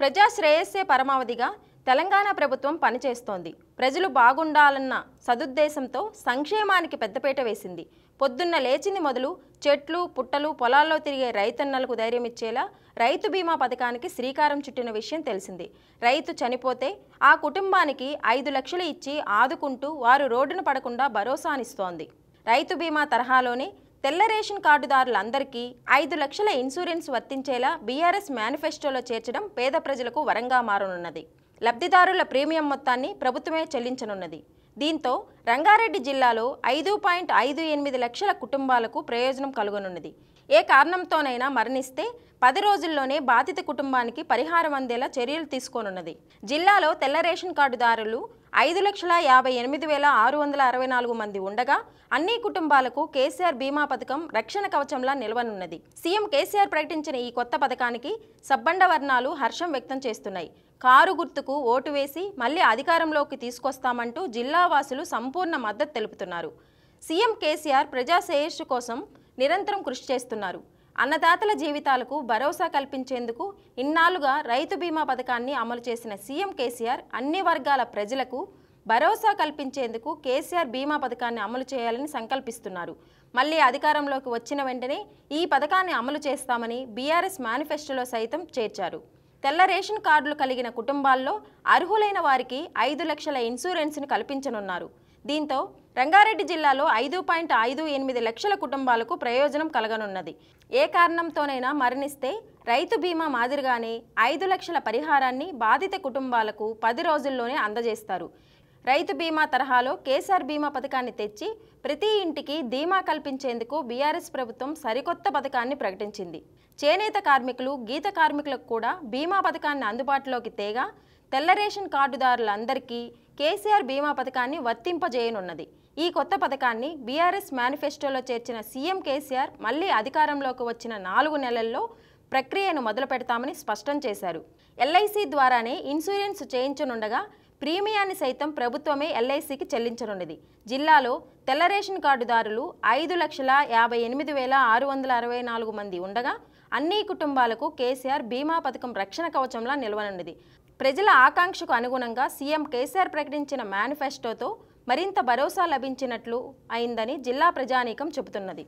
ప్రజా శ్రేయస్సే పరమావధిగా తెలంగాణ ప్రభుత్వం పనిచేస్తోంది ప్రజలు బాగుండాలన్న సదుద్దేశంతో సంక్షేమానికి పెద్దపీట వేసింది పొద్దున్న లేచింది మొదలు చెట్లు పుట్టలు పొలాల్లో తిరిగే రైతన్నలకు ధైర్యం ఇచ్చేలా రైతు బీమా పథకానికి శ్రీకారం చుట్టిన విషయం తెలిసింది రైతు చనిపోతే ఆ కుటుంబానికి ఐదు లక్షలు ఇచ్చి ఆదుకుంటూ వారు రోడ్డున పడకుండా భరోసానిస్తోంది రైతు బీమా తరహాలోనే తెల్ల రేషన్ కార్డుదారులందరికీ ఐదు లక్షల ఇన్సూరెన్స్ వర్తించేలా బీఆర్ఎస్ మేనిఫెస్టోలో చేర్చడం పేద ప్రజలకు వరంగా మారనున్నది లబ్ధిదారుల ప్రీమియం మొత్తాన్ని ప్రభుత్వమే చెల్లించనున్నది దీంతో రంగారెడ్డి జిల్లాలో ఐదు పాయింట్ ఐదు ఎనిమిది లక్షల కుటుంబాలకు ప్రయోజనం కలుగనున్నది ఏ కారణంతోనైనా మరణిస్తే పది రోజుల్లోనే బాధిత కుటుంబానికి పరిహారం అందేలా చర్యలు తీసుకోనున్నది జిల్లాలో తెల్ల రేషన్ కార్డుదారులు ఐదు లక్షల యాభై ఎనిమిది వేల ఆరు వందల అరవై నాలుగు మంది ఉండగా అన్ని కుటుంబాలకు కేసీఆర్ బీమా పథకం రక్షణ కవచంలా నిలవనున్నది సీఎం కేసీఆర్ ప్రకటించిన ఈ కొత్త పథకానికి సబ్బండ వర్ణాలు హర్షం వ్యక్తం చేస్తున్నాయి కారు గుర్తుకు ఓటు వేసి మళ్లీ అధికారంలోకి తీసుకొస్తామంటూ జిల్లావాసులు సంపూర్ణ మద్దతు తెలుపుతున్నారు సీఎం కేసీఆర్ ప్రజా శ్రేయస్సు కోసం నిరంతరం కృషి చేస్తున్నారు అన్నదాతల జీవితాలకు భరోసా కల్పించేందుకు ఇన్నాళ్లుగా రైతు బీమా పథకాన్ని అమలు చేసిన సీఎం కేసీఆర్ అన్ని వర్గాల ప్రజలకు భరోసా కల్పించేందుకు కేసీఆర్ బీమా పథకాన్ని అమలు చేయాలని సంకల్పిస్తున్నారు మళ్ళీ అధికారంలోకి వచ్చిన వెంటనే ఈ పథకాన్ని అమలు చేస్తామని బీఆర్ఎస్ మేనిఫెస్టోలో సైతం చేర్చారు తెల్ల రేషన్ కార్డులు కలిగిన కుటుంబాల్లో అర్హులైన వారికి ఐదు లక్షల ఇన్సూరెన్స్ను కల్పించనున్నారు దీంతో రంగారెడ్డి జిల్లాలో ఐదు పాయింట్ ఐదు ఎనిమిది లక్షల కుటుంబాలకు ప్రయోజనం కలగనున్నది ఏ కారణంతోనైనా మరణిస్తే రైతు బీమా మాదిరిగానే ఐదు లక్షల పరిహారాన్ని బాధిత కుటుంబాలకు పది రోజుల్లోనే అందజేస్తారు రైతు బీమా తరహాలో కేసీఆర్ బీమా పథకాన్ని తెచ్చి ప్రతి ఇంటికి ధీమా కల్పించేందుకు బీఆర్ఎస్ ప్రభుత్వం సరికొత్త పథకాన్ని ప్రకటించింది చేనేత కార్మికులు గీత కార్మికులకు కూడా బీమా పథకాన్ని అందుబాటులోకి తేగా తెల్ల రేషన్ కార్డుదారులందరికీ కేసీఆర్ బీమా పథకాన్ని వర్తింపజేయనున్నది ఈ కొత్త పథకాన్ని బీఆర్ఎస్ మేనిఫెస్టోలో చేర్చిన సీఎం కేసీఆర్ మళ్లీ అధికారంలోకి వచ్చిన నాలుగు నెలల్లో ప్రక్రియను మొదలు పెడతామని స్పష్టం చేశారు ఎల్ఐసి ద్వారానే ఇన్సూరెన్స్ చేయించనుండగా ప్రీమియాన్ని సైతం ప్రభుత్వమే ఎల్ఐసికి చెల్లించనున్నది జిల్లాలో తెల్ల రేషన్ కార్డుదారులు ఐదు లక్షల యాభై ఎనిమిది వేల ఆరు వందల అరవై నాలుగు మంది ఉండగా అన్ని కుటుంబాలకు కేసీఆర్ బీమా పథకం రక్షణ కవచంలా నిలవనున్నది ప్రజల ఆకాంక్షకు అనుగుణంగా సీఎం కేసీఆర్ ప్రకటించిన మేనిఫెస్టోతో మరింత భరోసా లభించినట్లు అయిందని జిల్లా ప్రజానీకం చెబుతున్నది